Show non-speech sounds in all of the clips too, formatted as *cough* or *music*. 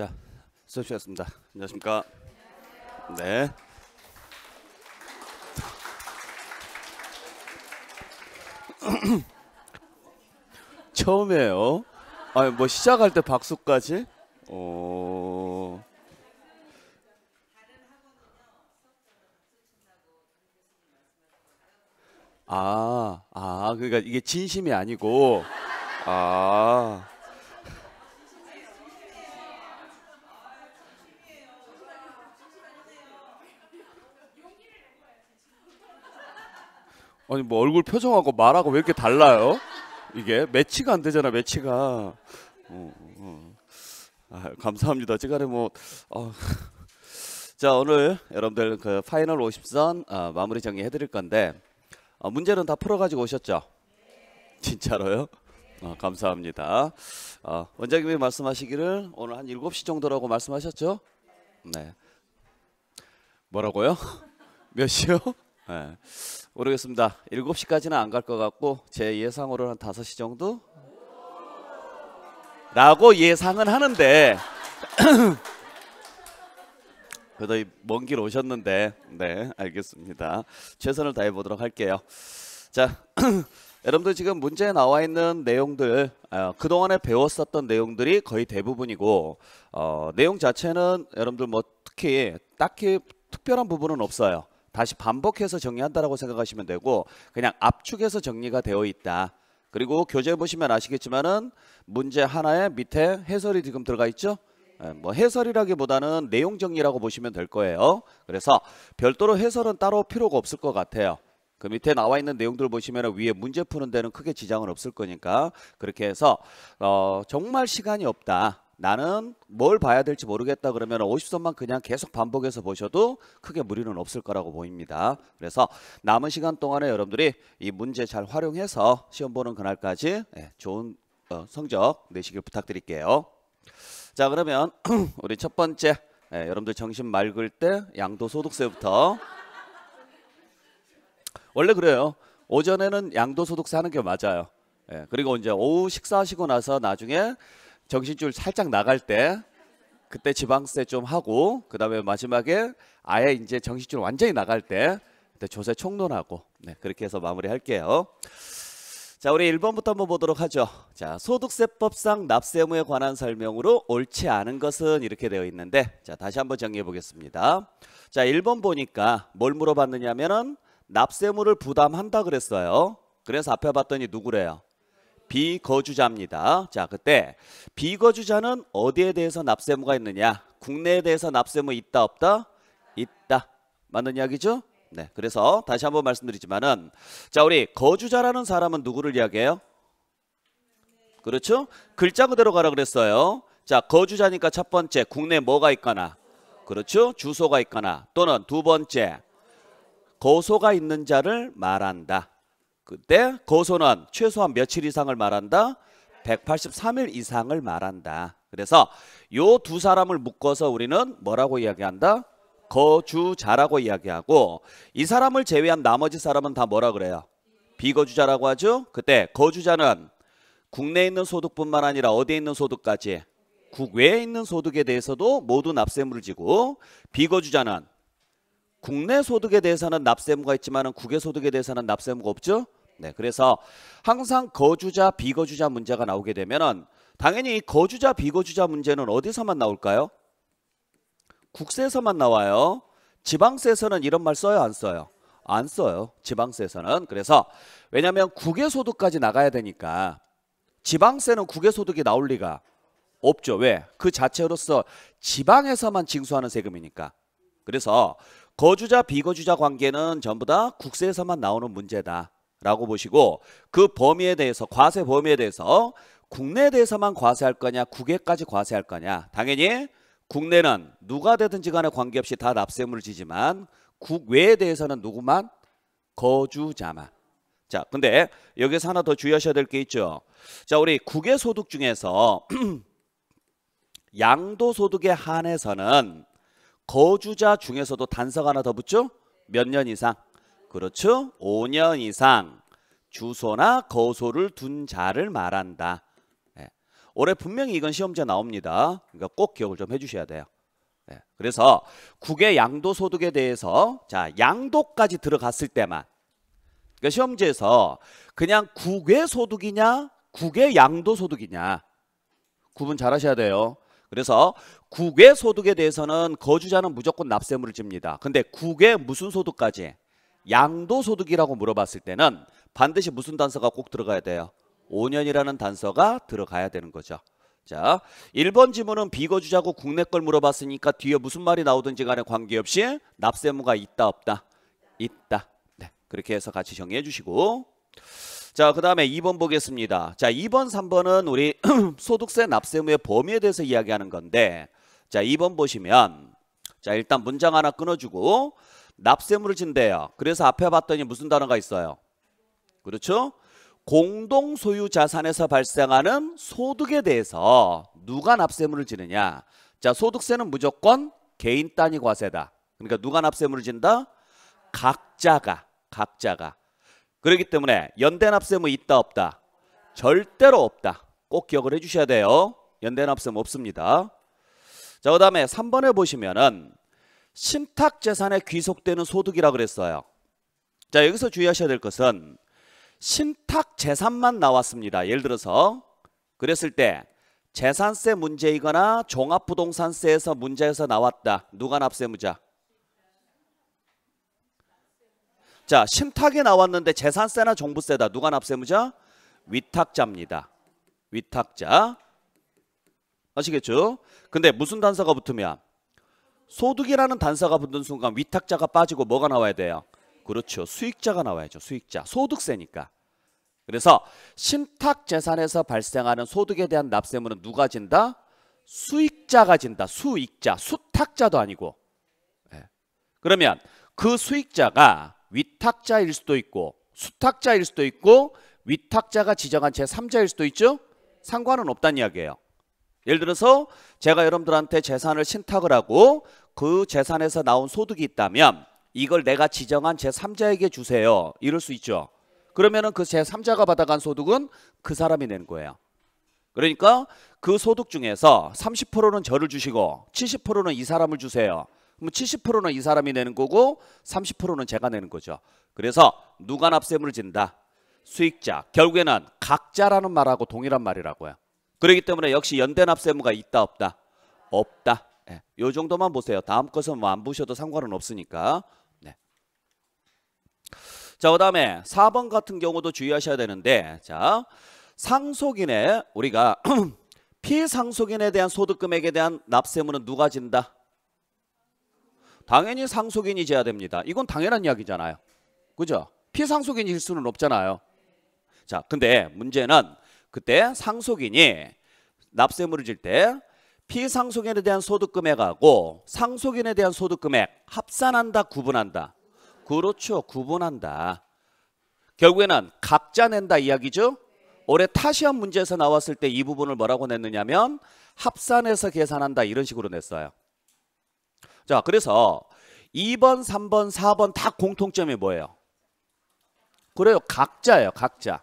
자, 수고하셨습니다. 안녕하십니까? 네. *clears throat* 처음이에요. 아니 뭐 시작할 때 박수까지? 어. 아, 아, 그러니까 이게 진심이 아니고, 아. 아니 뭐 얼굴 표정하고 말하고 왜 이렇게 달라요? 이게 매치가 안 되잖아 매치가. 어, 어. 아, 감사합니다. 제가래 뭐. 어. 자 오늘 여러분들 그 파이널 50선 어, 아, 마무리 정리해 드릴 건데 어, 문제는 다 풀어가지고 오셨죠? 진짜로요? 어, 감사합니다. 어, 원장님이 말씀하시기를 오늘 한 7시 정도라고 말씀하셨죠? 네. 뭐라고요? *laughs* 몇 시요? 네. 모르겠습니다. 7시까지는 안 갈 것 같고 제 예상으로는 한 5시 정도? 라고 예상은 하는데 *clears throat* 그래도 먼 길 오셨는데 네 알겠습니다. 최선을 다해 보도록 할게요. 자 *clears throat* 여러분들 지금 문제에 나와 있는 내용들 어, 그동안에 배웠었던 내용들이 거의 대부분이고 어, 내용 자체는 여러분들 뭐 특히 딱히 특별한 부분은 없어요. 다시 반복해서 정리한다라고 생각하시면 되고 그냥 압축해서 정리가 되어 있다. 그리고 교재 보시면 아시겠지만은 문제 하나에 밑에 해설이 지금 들어가 있죠. 예, 뭐 해설이라기보다는 내용 정리라고 보시면 될 거예요. 그래서 별도로 해설은 따로 필요가 없을 것 같아요. 그 밑에 나와 있는 내용들 보시면 위에 문제 푸는 데는 크게 지장은 없을 거니까 그렇게 해서 어, 정말 시간이 없다. 나는 뭘 봐야 될지 모르겠다 그러면 50선만 그냥 계속 반복해서 보셔도 크게 무리는 없을 거라고 보입니다. 그래서 남은 시간 동안에 여러분들이 이 문제 잘 활용해서 시험 보는 그날까지 예, 좋은 어, 성적 내시길 부탁드릴게요. 자 그러면 *clears throat* 우리 첫 번째 예, 여러분들 정신 맑을 때 양도 소득세부터 원래 그래요. 오전에는 양도 소득세 하는 게 맞아요. 예, 그리고 이제 오후 식사하시고 나서 나중에 정신줄 살짝 나갈 때 그때 지방세 좀 하고 그다음에 마지막에 아예 이제 정신줄 완전히 나갈 때 그때 조세 총론하고 네, 그렇게 해서 마무리할게요. 자, 우리 1번부터 한번 보도록 하죠. 자, 소득세법상 납세 의무에 관한 설명으로 옳지 않은 것은 이렇게 되어 있는데 자, 다시 한번 정리해 보겠습니다. 자, 1번 보니까 뭘 물어봤느냐면은 납세무를 부담한다 그랬어요. 그래서 앞에 봤더니 누구래요? 비거주자입니다. 자, 그때 비거주자는 어디에 대해서 납세무가 있느냐? 국내에 대해서 납세무 있다 없다? 있다. 맞는 이야기죠? 네. 그래서 다시 한번 말씀드리지만은 자, 우리 거주자라는 사람은 누구를 이야기해요? 그렇죠? 글자 그대로 가라 그랬어요. 자, 거주자니까 첫 번째 국내 뭐가 있거나 그렇죠? 주소가 있거나 또는 두 번째 거소가 있는 자를 말한다. 그때 거소는 최소한 며칠 이상을 말한다? 183일 이상을 말한다. 그래서 요 두 사람을 묶어서 우리는 뭐라고 이야기한다? 거주자라고 이야기하고 이 사람을 제외한 나머지 사람은 다 뭐라 그래요? 비거주자라고 하죠. 그때 거주자는 국내에 있는 소득뿐만 아니라 어디에 있는 소득까지 국외에 있는 소득에 대해서도 모두 납세물을 지고 비거주자는 국내 소득에 대해서는 납세무가 있지만 국외 소득에 대해서는 납세무가 없죠. 네, 그래서 항상 거주자 비거주자 문제가 나오게 되면 당연히 거주자 비거주자 문제는 어디서만 나올까요? 국세에서만 나와요. 지방세에서는 이런 말 써요, 안 써요? 안 써요. 지방세에서는. 그래서 왜냐하면 국외소득까지 나가야 되니까 지방세는 국외소득이 나올 리가 없죠. 왜? 그 자체로서 지방에서만 징수하는 세금이니까. 그래서 거주자 비거주자 관계는 전부 다 국세에서만 나오는 문제다. 라고 보시고 그 범위에 대해서 과세 범위에 대해서 국내에 대해서만 과세할 거냐 국외까지 과세할 거냐 당연히 국내는 누가 되든지 간에 관계없이 다 납세물을 지지만 국외에 대해서는 누구만 거주자만 자 근데 여기서 하나 더 주의하셔야 될 게 있죠 자 우리 국외 소득 중에서 *clears throat* 양도소득에 한해서는 거주자 중에서도 단서가 하나 더 붙죠 몇 년 이상 그렇죠? 5년 이상 주소나 거소를 둔 자를 말한다. 예. 올해 분명히 이건 시험제 나옵니다. 그러니까 꼭 기억을 좀 해주셔야 돼요. 예. 그래서 국외 양도소득에 대해서 자 양도까지 들어갔을 때만 그러니까 시험지에서 그냥 국외 소득이냐 국외 양도 소득이냐 구분 잘 하셔야 돼요. 그래서 국외 소득에 대해서는 거주자는 무조건 납세물을 집니다. 근데 국외 무슨 소득까지 양도소득이라고 물어봤을 때는 반드시 무슨 단서가 꼭 들어가야 돼요? 5년이라는 단서가 들어가야 되는 거죠. 자, 1번 지문은 비거주자고 국내 걸 물어봤으니까 뒤에 무슨 말이 나오든지 간에 관계없이 납세 무가 있다 없다? 있다. 네, 그렇게 해서 같이 정리해 주시고 자, 그 다음에 2번 보겠습니다. 자, 2번, 3번은 우리 *clears throat* 소득세 납세 무의 범위에 대해서 이야기하는 건데 자, 2번 보시면 자, 일단 문장 하나 끊어주고 납세물을 진대요. 그래서 앞에 봤더니 무슨 단어가 있어요? 그렇죠? 공동 소유 자산에서 발생하는 소득에 대해서 누가 납세물을 지느냐? 자, 소득세는 무조건 개인 단위 과세다. 그러니까 누가 납세물을 진다? 각자가, 각자가. 그렇기 때문에 연대 납세물 있다 없다? 절대로 없다. 꼭 기억을 해 주셔야 돼요. 연대 납세물 없습니다. 자, 그다음에 3번에 보시면은 신탁 재산에 귀속되는 소득이라 고 그랬어요. 자, 여기서 주의하셔야 될 것은 신탁 재산만 나왔습니다. 예를 들어서 그랬을 때 재산세 문제이거나 종합부동산세에서 문제에서 나왔다. 누가 납세무자? 자, 신탁에 나왔는데 재산세나 종부세다. 누가 납세무자? 위탁자입니다. 위탁자. 아시겠죠? 근데 무슨 단서가 붙으면 소득이라는 단서가 붙는 순간 위탁자가 빠지고 뭐가 나와야 돼요? 그렇죠. 수익자가 나와야죠. 수익자. 소득세니까. 그래서 신탁 재산에서 발생하는 소득에 대한 납세물은 누가 진다? 수익자가 진다. 수익자. 수탁자도 아니고. 네. 그러면 그 수익자가 위탁자일 수도 있고 수탁자일 수도 있고 위탁자가 지정한 제3자일 수도 있죠. 상관은 없다는 이야기예요. 예를 들어서 제가 여러분들한테 재산을 신탁을 하고 그 재산에서 나온 소득이 있다면 이걸 내가 지정한 제3자에게 주세요. 이럴 수 있죠. 그러면은 그 제3자가 받아간 소득은 그 사람이 낸 거예요. 그러니까 그 소득 중에서 30%는 저를 주시고 70%는 이 사람을 주세요. 그럼 70%는 이 사람이 내는 거고 30%는 제가 내는 거죠. 그래서 누가 납세물을 진다? 수익자. 결국에는 각자라는 말하고 동일한 말이라고요. 그렇기 때문에 역시 연대 납세무가 있다 없다? 없다. 네, 요 정도만 보세요. 다음 것은 뭐 안 보셔도 상관은 없으니까. 네. 자, 그 다음에 4번 같은 경우도 주의하셔야 되는데 자 상속인의 우리가 *clears throat* 피상속인에 대한 소득금액에 대한 납세물은 누가 진다? 당연히 상속인이 져야 됩니다. 이건 당연한 이야기잖아요. 그죠? 피상속인일 수는 없잖아요. 자, 근데 문제는 그때 상속인이 납세물을 질때 피상속인에 대한 소득금액하고 상속인에 대한 소득금액 합산한다 구분한다 그렇죠 구분한다 결국에는 각자 낸다 이야기죠 올해 타시한 문제에서 나왔을 때 이 부분을 뭐라고 냈느냐면 합산해서 계산한다 이런 식으로 냈어요 자 그래서 2번 3번 4번 다 공통점이 뭐예요 그래요 각자예요 각자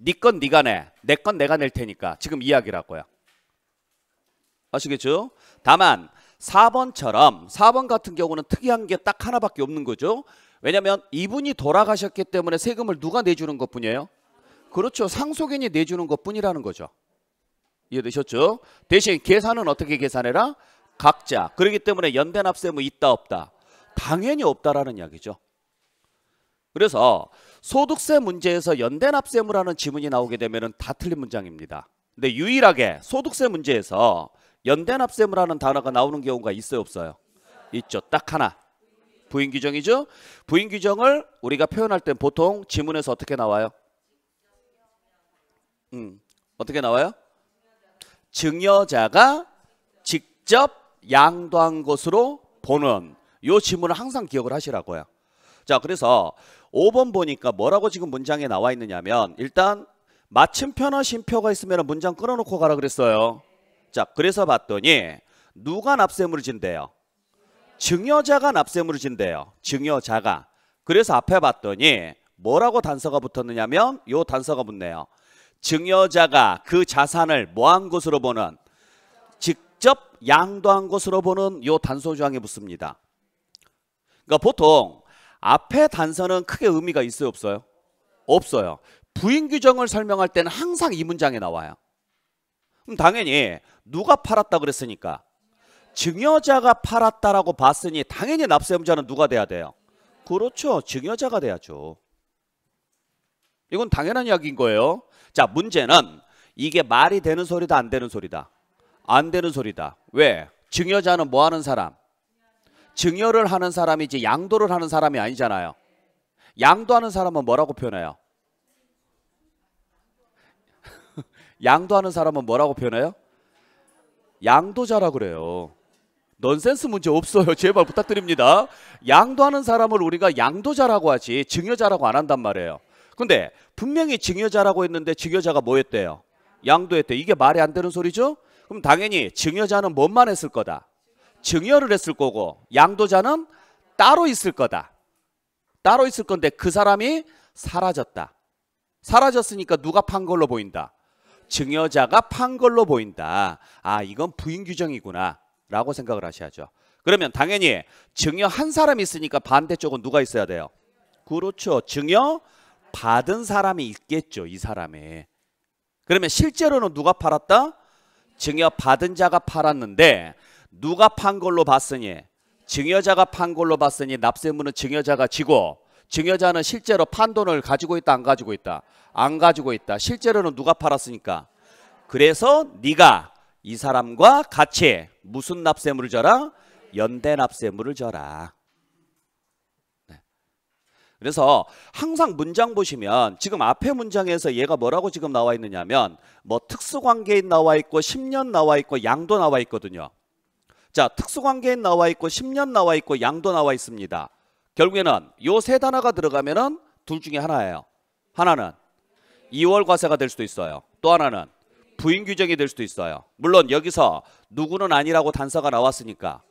니건 네 네가 내내 건 내가 낼 테니까 지금 이야기라고요 아시겠죠? 다만 4번처럼 4번 같은 경우는 특이한 게 딱 하나밖에 없는 거죠. 왜냐하면 이분이 돌아가셨기 때문에 세금을 누가 내주는 것뿐이에요? 그렇죠. 상속인이 내주는 것뿐이라는 거죠. 이해되셨죠? 대신 계산은 어떻게 계산해라? 각자. 그렇기 때문에 연대납세무 있다 없다? 당연히 없다라는 이야기죠. 그래서 소득세 문제에서 연대납세무라는 지문이 나오게 되면 다 틀린 문장입니다. 근데 유일하게 소득세 문제에서 연대납세무라는 단어가 나오는 경우가 있어요 없어요? 있죠. 딱 하나. 부인 규정이죠. 부인 규정을 우리가 표현할 땐 보통 지문에서 어떻게 나와요? 음, 어떻게 나와요? 증여자가 직접 양도한 것으로 보는 요 지문을 항상 기억을 하시라고요. 자, 그래서 5번 보니까 뭐라고 지금 문장에 나와 있느냐면 일단 마침표나 심표가 있으면 문장 끊어놓고 가라 그랬어요. 자, 그래서 봤더니 누가 납세물을 진대요? 증여자가 납세물을 진대요. 증여자가. 그래서 앞에 봤더니 뭐라고 단서가 붙었느냐면 요 단서가 붙네요. 증여자가 그 자산을 뭐한 것으로 보는 직접 양도한 것으로 보는 요 단서 조항에 붙습니다. 그러니까 보통 앞에 단서는 크게 의미가 있어요 없어요? 없어요. 부인 규정을 설명할 때는 항상 이 문장에 나와요. 그럼 당연히 누가 팔았다 그랬으니까 증여자가 팔았다라고 봤으니 당연히 납세의무자는 누가 돼야 돼요? 그렇죠. 증여자가 돼야죠. 이건 당연한 이야기인 거예요. 자 문제는 이게 말이 되는 소리다 안 되는 소리다. 안 되는 소리다. 왜? 증여자는 뭐 하는 사람? 증여를 하는 사람이지 양도를 하는 사람이 아니잖아요. 양도하는 사람은 뭐라고 표현해요? 양도하는 사람은 뭐라고 표현해요? 양도자라 그래요. 넌센스 문제 없어요. *laughs* 제발 부탁드립니다. 양도하는 사람을 우리가 양도자라고 하지 증여자라고 안 한단 말이에요. 근데 분명히 증여자라고 했는데 증여자가 뭐였대요 양도했대. 이게 말이 안 되는 소리죠? 그럼 당연히 증여자는 뭔만 했을 거다. 증여를 했을 거고 양도자는 따로 있을 거다. 따로 있을 건데 그 사람이 사라졌다. 사라졌으니까 누가 판 걸로 보인다. 증여자가 판 걸로 보인다. 아 이건 부인 규정이구나 라고 생각을 하셔야죠. 그러면 당연히 증여 한 사람이 있으니까 반대쪽은 누가 있어야 돼요? 그렇죠. 증여 받은 사람이 있겠죠. 이사람에 그러면 실제로는 누가 팔았다? 증여 받은 자가 팔았는데 누가 판 걸로 봤으니 증여자가 판 걸로 봤으니 납세문은 증여자가 지고 증여자는 실제로 판돈을 가지고 있다 안 가지고 있다 안 가지고 있다 실제로는 누가 팔았으니까 그래서 네가 이 사람과 같이 무슨 납세물을 져라 연대 납세물을 져라 네. 그래서 항상 문장 보시면 지금 앞에 문장에서 얘가 뭐라고 지금 나와 있느냐면 뭐 특수관계인 나와 있고 10년 나와 있고 양도 나와 있거든요. 자 특수관계인 나와 있고 10년 나와 있고 양도 나와 있습니다. 결국에는 요 세 단어가 들어가면은 둘 중에 하나예요. 하나는 2월 과세가 될 수도 있어요. 또 하나는 부인 규정이 될 수도 있어요. 물론 여기서 누구는 아니라고 단서가 나왔으니까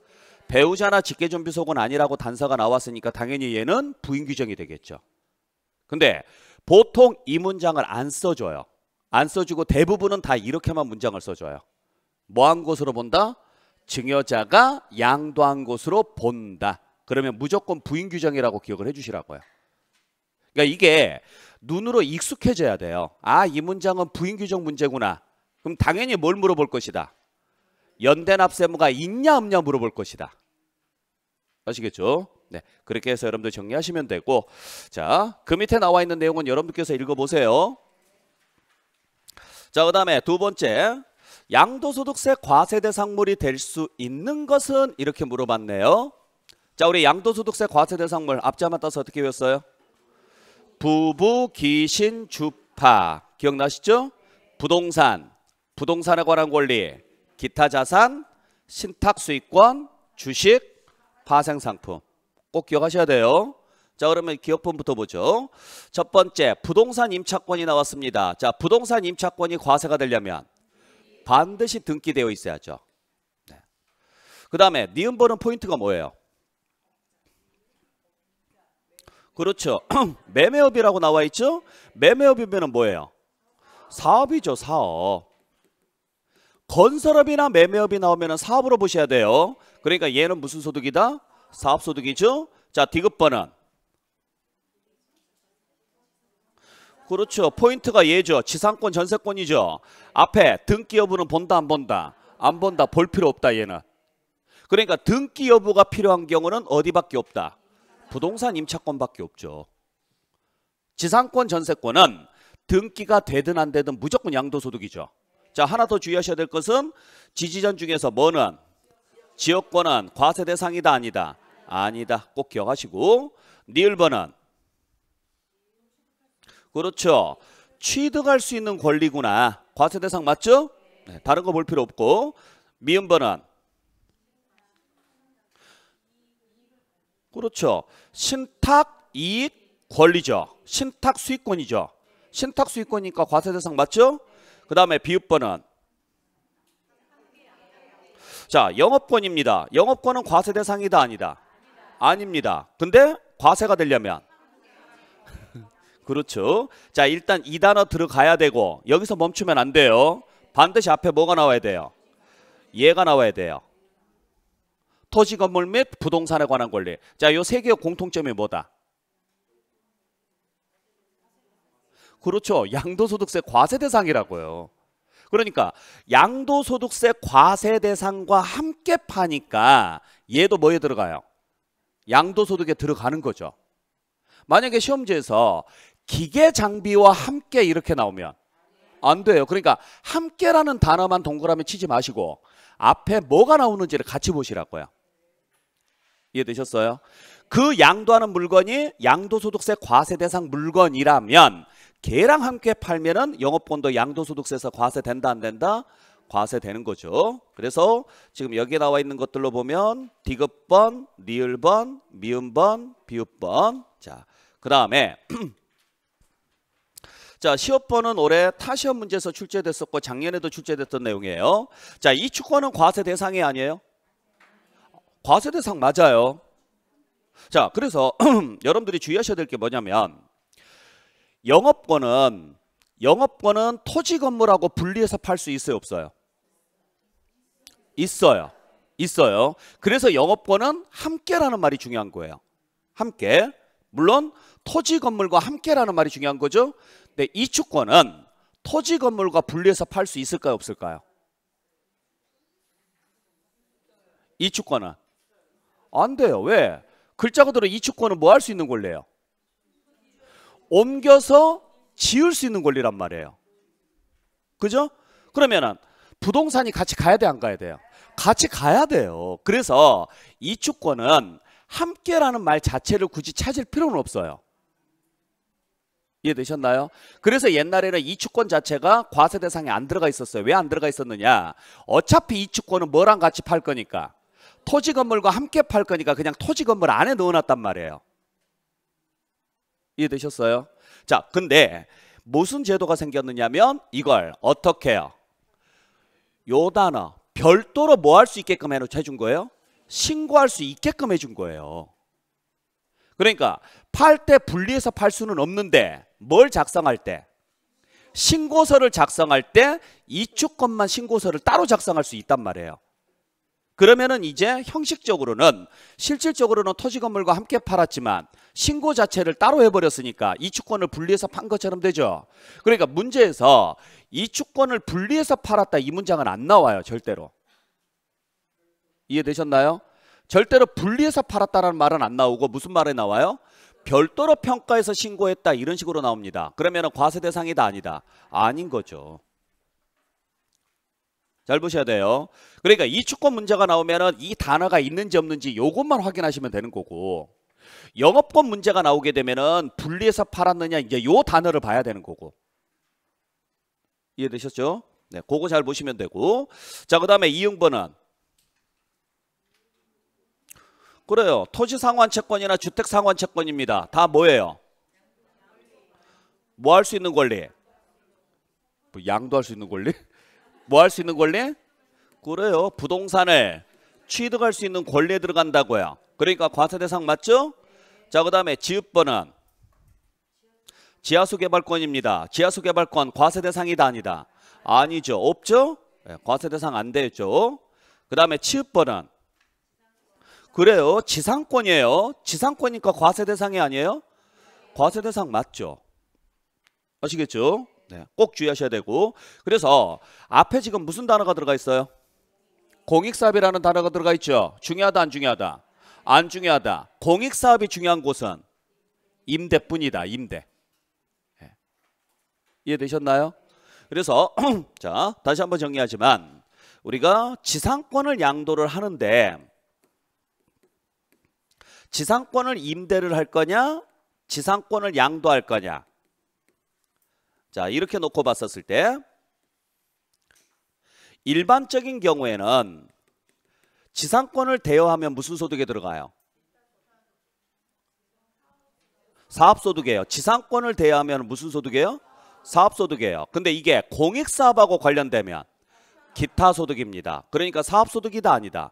배우자나 직계존비속은 아니라고 단서가 나왔으니까 당연히 얘는 부인 규정이 되겠죠. 근데 보통 이 문장을 안 써줘요. 안 써주고 대부분은 다 이렇게만 문장을 써줘요. 뭐한 것으로 본다? 증여자가 양도한 것으로 본다. 그러면 무조건 부인 규정이라고 기억을 해주시라고요. 그러니까 이게 눈으로 익숙해져야 돼요. 아, 이 문장은 부인 규정 문제구나. 그럼 당연히 뭘 물어볼 것이다. 연대납세무가 있냐 없냐 물어볼 것이다. 아시겠죠? 네, 그렇게 해서 여러분들 정리하시면 되고 자, 그 밑에 나와 있는 내용은 여러분께서 읽어보세요. 자, 그 다음에 두 번째 양도소득세 과세 대상물이 될 수 있는 것은 이렇게 물어봤네요. 자 우리 양도소득세 과세 대상물 앞자만 따서 어떻게 외웠어요? 부부, 귀신, 주파 기억나시죠? 부동산, 부동산에 관한 권리, 기타 자산, 신탁 수익권, 주식, 파생상품 꼭 기억하셔야 돼요. 자 그러면 기업분부터 보죠. 첫 번째 부동산 임차권이 나왔습니다. 자 부동산 임차권이 과세가 되려면 반드시 등기되어 있어야죠. 네. 그 다음에 니은번는 포인트가 뭐예요? 그렇죠. *clears throat* 매매업이라고 나와 있죠. 매매업이면 뭐예요? 사업이죠. 사업. 건설업이나 매매업이 나오면 사업으로 보셔야 돼요. 그러니까 얘는 무슨 소득이다? 사업소득이죠. 자 디귿번은 그렇죠. 포인트가 얘죠. 지상권 전세권이죠. 앞에 등기 여부는 본다 안 본다? 안 본다. 볼 필요 없다 얘는. 그러니까 등기 여부가 필요한 경우는 어디밖에 없다. 부동산 임차권밖에 없죠. 지상권 전세권은 등기가 되든 안 되든 무조건 양도소득이죠. 자 하나 더 주의하셔야 될 것은 지지전 중에서 뭐는 지역권은 과세 대상이다 아니다 아니다 꼭 기억하시고 니을번은 그렇죠 취득할 수 있는 권리구나 과세 대상 맞죠? 네, 다른 거 볼 필요 없고 미음번은 그렇죠. 신탁 이익 권리죠. 신탁 수익권이죠. 신탁 수익권이니까 과세 대상 맞죠? 그 다음에 비읍번은 자 영업권입니다. 영업권은 과세 대상이다 아니다? 아닙니다. 근데 과세가 되려면 *laughs* 그렇죠. 자 일단 이 단어 들어가야 되고 여기서 멈추면 안 돼요. 반드시 앞에 뭐가 나와야 돼요? 얘가 나와야 돼요. 토지 건물 및 부동산에 관한 권리. 자, 요 세 개의 공통점이 뭐다? 그렇죠. 양도소득세 과세 대상이라고요. 그러니까 양도소득세 과세 대상과 함께 파니까 얘도 뭐에 들어가요? 양도소득에 들어가는 거죠. 만약에 시험지에서 기계 장비와 함께 이렇게 나오면 안 돼요. 그러니까 함께라는 단어만 동그라미 치지 마시고 앞에 뭐가 나오는지를 같이 보시라고요. 이해되셨어요? 그 양도하는 물건이 양도소득세 과세 대상 물건이라면 개랑 함께 팔면은 영업권도 양도소득세에서 과세된다 안 된다? 과세되는 거죠. 그래서 지금 여기에 나와 있는 것들로 보면 디귿번, 리을번 미음번, 비읍번. 자, 그다음에 *clears throat* 자, 시험번은 올해 타시험 문제에서 출제됐었고 작년에도 출제됐던 내용이에요. 자, 이축권은 과세 대상이 아니에요. 과세대상 맞아요. 자, 그래서 *clears throat* 여러분들이 주의하셔야 될 게 뭐냐면 영업권은 영업권은 토지 건물하고 분리해서 팔 수 있어요, 없어요? 있어요. 있어요. 그래서 영업권은 함께라는 말이 중요한 거예요. 함께. 물론 토지 건물과 함께라는 말이 중요한 거죠. 근데 이축권은 토지 건물과 분리해서 팔 수 있을까요, 없을까요? 이축권은 안 돼요. 왜? 글자 그대로 이축권은 뭐 할 수 있는 권리예요? 옮겨서 지을 수 있는 권리란 말이에요. 그죠? 그러면은 부동산이 같이 가야 돼, 안 가야 돼요? 같이 가야 돼요. 그래서 이축권은 함께라는 말 자체를 굳이 찾을 필요는 없어요. 이해되셨나요? 그래서 옛날에는 이축권 자체가 과세 대상에 안 들어가 있었어요. 왜 안 들어가 있었느냐? 어차피 이축권은 뭐랑 같이 팔 거니까. 토지 건물과 함께 팔 거니까 그냥 토지 건물 안에 넣어놨단 말이에요. 이해되셨어요? 자, 근데 무슨 제도가 생겼느냐면 이걸 어떻게 해요? 요 단어 별도로 뭐 할 수 있게끔 해준 거예요? 신고할 수 있게끔 해준 거예요. 그러니까 팔 때 분리해서 팔 수는 없는데 뭘 작성할 때? 신고서를 작성할 때이축것만 신고서를 따로 작성할 수 있단 말이에요. 그러면은 이제 형식적으로는 실질적으로는 토지 건물과 함께 팔았지만 신고 자체를 따로 해버렸으니까 이주권을 분리해서 판 것처럼 되죠. 그러니까 문제에서 이주권을 분리해서 팔았다 이 문장은 안 나와요. 절대로. 이해되셨나요? 절대로 분리해서 팔았다는 라 말은 안 나오고 무슨 말에 나와요? 별도로 평가해서 신고했다 이런 식으로 나옵니다. 그러면 과세 대상이다 아니다? 아닌 거죠. 잘 보셔야 돼요. 그러니까 이축권 문제가 나오면은 이 단어가 있는지 없는지 이것만 확인하시면 되는 거고 영업권 문제가 나오게 되면은 분리해서 팔았느냐 이제 요 단어를 봐야 되는 거고 이해되셨죠? 네, 그거 잘 보시면 되고 자 그다음에 이응번은 그래요. 토지 상환 채권이나 주택 상환 채권입니다. 다 뭐예요? 뭐 할 수 있는 권리? 뭐 양도 할수 있는 권리? 뭐할수 있는 권리? 그래요. 부동산을 취득할 수 있는 권리에 들어간다고요. 그러니까 과세 대상 맞죠? 자, 그다음에 지읍번은 지하수 개발권입니다. 지하수 개발권 과세 대상이다 아니다. 아니죠. 없죠? 네, 예, 과세 대상 안 되죠. 그다음에 취읍번은 그래요. 지상권이에요. 지상권이니까 과세 대상이 아니에요? 과세 대상 맞죠? 아시겠죠? 네, 꼭 주의하셔야 되고 그래서 앞에 지금 무슨 단어가 들어가 있어요? 공익사업이라는 단어가 들어가 있죠. 중요하다 안 중요하다? 안 중요하다. 공익사업이 중요한 곳은 임대뿐이다. 임대. 네. 이해되셨나요? 그래서 *clears throat* 자 다시 한번 정리하지만 우리가 지상권을 양도를 하는데 지상권을 임대를 할 거냐 지상권을 양도할 거냐 자, 이렇게 놓고 봤었을 때 일반적인 경우에는 지상권을 대여하면 무슨 소득에 들어가요? 사업소득이에요. 지상권을 대여하면 무슨 소득이에요? 사업소득이에요. 근데 이게 공익사업하고 관련되면 기타소득입니다. 그러니까 사업소득이다 아니다?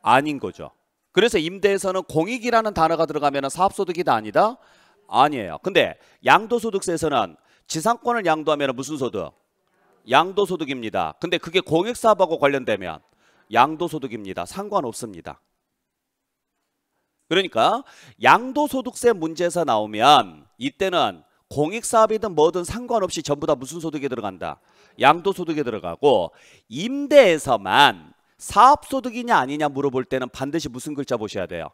아닌 거죠. 그래서 임대에서는 공익이라는 단어가 들어가면 사업소득이다 아니다? 아니에요. 근데 양도소득세에서는 지상권을 양도하면 무슨 소득? 양도소득입니다. 근데 그게 공익사업하고 관련되면 양도소득입니다. 상관없습니다. 그러니까 양도소득세 문제에서 나오면 이때는 공익사업이든 뭐든 상관없이 전부 다 무슨 소득에 들어간다? 양도소득에 들어가고 임대에서만 사업소득이냐 아니냐 물어볼 때는 반드시 무슨 글자 보셔야 돼요?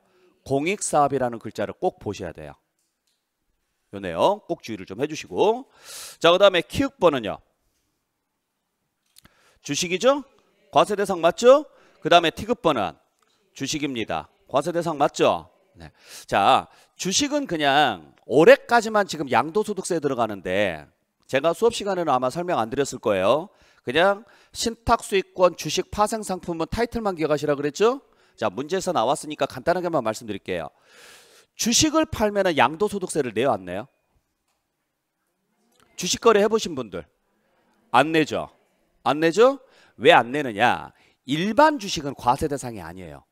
공익사업이라는 글자를 꼭 보셔야 돼요. 요 내용 꼭 주의를 좀 해주시고 자그 다음에 키읔번호는요 주식이죠 과세대상 맞죠 그 다음에 티급번호는 주식입니다 과세대상 맞죠 네. 자 주식은 그냥 올해까지만 지금 양도소득세에 들어가는데 제가 수업 시간에는 아마 설명 안 드렸을 거예요 그냥 신탁수익권 주식 파생상품은 타이틀만 기억하시라 그랬죠 자 문제에서 나왔으니까 간단하게만 말씀드릴게요 주식을 팔면 양도소득세를 내요 안 내요? 주식 거래 해보신 분들 안 내죠? 안 내죠? 왜 안 내느냐? 일반 주식은 과세 대상이 아니에요.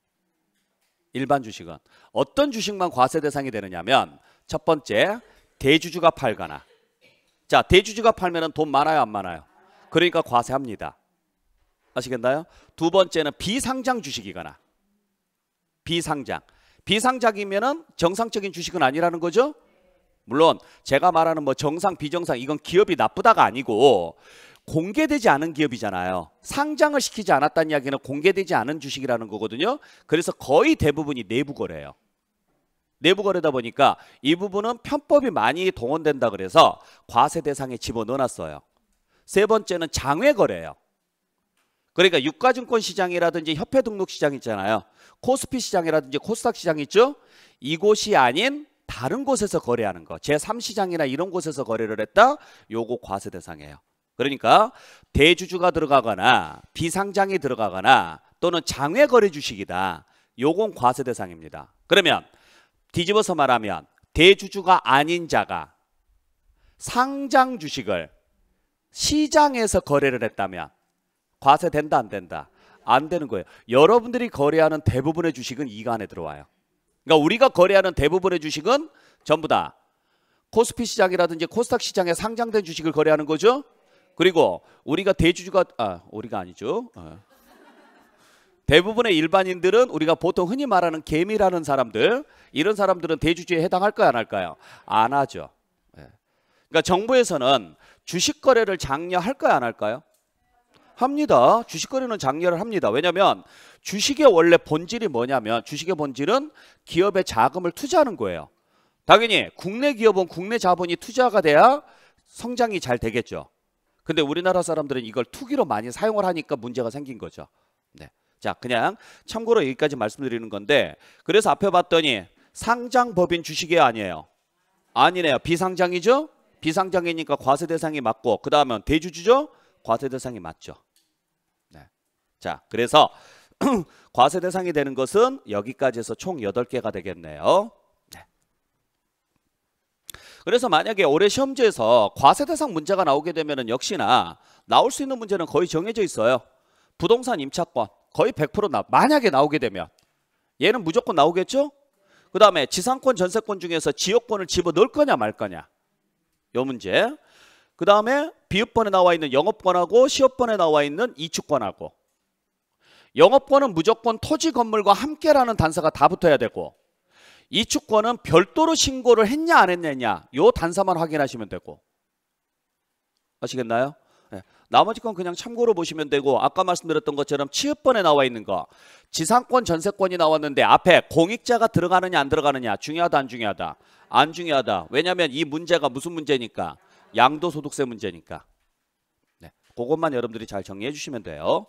일반 주식은 어떤 주식만 과세 대상이 되느냐면 첫 번째 대주주가 팔거나 자 대주주가 팔면 돈 많아요 안 많아요? 그러니까 과세합니다. 아시겠나요? 두 번째는 비상장 주식이거나 비상장 비상작이면은 정상적인 주식은 아니라는 거죠. 물론 제가 말하는 뭐 정상 비정상 이건 기업이 나쁘다가 아니고 공개되지 않은 기업이잖아요. 상장을 시키지 않았다는 이야기는 공개되지 않은 주식이라는 거거든요. 그래서 거의 대부분이 내부 거래예요. 내부 거래다 보니까 이 부분은 편법이 많이 동원된다 그래서 과세 대상에 집어넣어놨어요. 세 번째는 장외 거래예요. 그러니까 유가증권 시장이라든지 협회 등록 시장 있잖아요. 코스피 시장이라든지 코스닥 시장 있죠. 이곳이 아닌 다른 곳에서 거래하는 거. 제3시장이나 이런 곳에서 거래를 했다. 요거 과세 대상이에요. 그러니까 대주주가 들어가거나 비상장이 들어가거나 또는 장외 거래 주식이다. 요건 과세 대상입니다. 그러면 뒤집어서 말하면 대주주가 아닌 자가 상장 주식을 시장에서 거래를 했다면 과세된다 안 된다? 안 되는 거예요. 여러분들이 거래하는 대부분의 주식은 이가 안에 들어와요. 그러니까 우리가 거래하는 대부분의 주식은 전부 다 코스피 시장이라든지 코스닥 시장에 상장된 주식을 거래하는 거죠. 그리고 우리가 대주주가 아 우리가 아니죠. 어. 대부분의 일반인들은 우리가 보통 흔히 말하는 개미라는 사람들 이런 사람들은 대주주에 해당할까요 안 할까요? 안 하죠. 예. 그러니까 정부에서는 주식 거래를 장려할까요 안 할까요? 합니다. 주식거래는 장려를 합니다. 왜냐하면 주식의 원래 본질이 뭐냐면 주식의 본질은 기업의 자금을 투자하는 거예요. 당연히 국내 기업은 국내 자본이 투자가 돼야 성장이 잘 되겠죠. 근데 우리나라 사람들은 이걸 투기로 많이 사용을 하니까 문제가 생긴 거죠. 네. 자, 그냥 참고로 여기까지 말씀드리는 건데 그래서 앞에 봤더니 상장 법인 주식이 아니에요. 아니네요. 비상장이죠? 비상장이니까 과세 대상이 맞고 그다음은 대주주죠? 과세 대상이 맞죠. 자, 그래서 *clears throat* 과세 대상이 되는 것은 여기까지 해서 총 8개가 되겠네요. 네. 그래서 만약에 올해 시험지에서 과세 대상 문제가 나오게 되면 역시나 나올 수 있는 문제는 거의 정해져 있어요. 부동산 임차권 거의 100% 나, 만약에 나오게 되면 얘는 무조건 나오겠죠? 그 다음에 지상권 전세권 중에서 지역권을 집어넣을 거냐 말 거냐 요 문제 그 다음에 비읍번에 나와 있는 영업권하고 시업번에 나와 있는 이축권하고 영업권은 무조건 토지 건물과 함께라는 단서가 다 붙어야 되고 이축권은 별도로 신고를 했냐 안했냐요 단서만 확인하시면 되고 아시겠나요? 네. 나머지 건 그냥 참고로 보시면 되고 아까 말씀드렸던 것처럼 취업번에 나와 있는 거 지상권 전세권이 나왔는데 앞에 공익자가 들어가느냐 안 들어가느냐 중요하다 안 중요하다 안 중요하다 왜냐하면 이 문제가 무슨 문제니까 양도소득세 문제니까 네. 그것만 여러분들이 잘 정리해 주시면 돼요